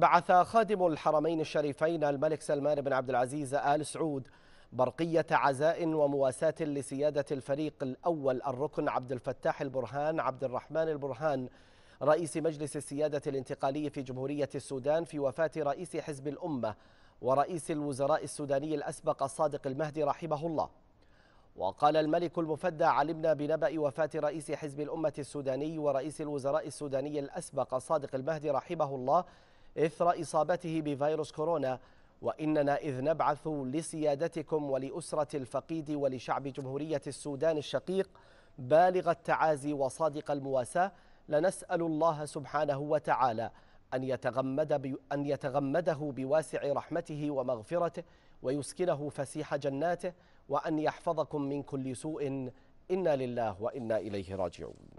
بعث خادم الحرمين الشريفين الملك سلمان بن عبد العزيز آل سعود برقية عزاء ومواساة لسيادة الفريق الأول الركن عبد الفتاح البرهان عبد الرحمن البرهان رئيس مجلس السيادة الانتقالي في جمهورية السودان في وفاة رئيس حزب الأمة ورئيس الوزراء السوداني الأسبق الصادق المهدي رحمه الله وقال الملك المفدى علمنا بنبأ وفاة رئيس حزب الأمة السوداني ورئيس الوزراء السوداني الأسبق صادق المهدي رحمه الله إثر إصابته بفيروس كورونا وإننا إذ نبعث لسيادتكم ولأسرة الفقيد ولشعب جمهورية السودان الشقيق بالغ التعازي وصادق المواساة لنسأل الله سبحانه وتعالى أن, يتغمد أن يتغمده بواسع رحمته ومغفرته ويسكنه فسيح جناته وأن يحفظكم من كل سوء إنا لله وإنا إليه راجعون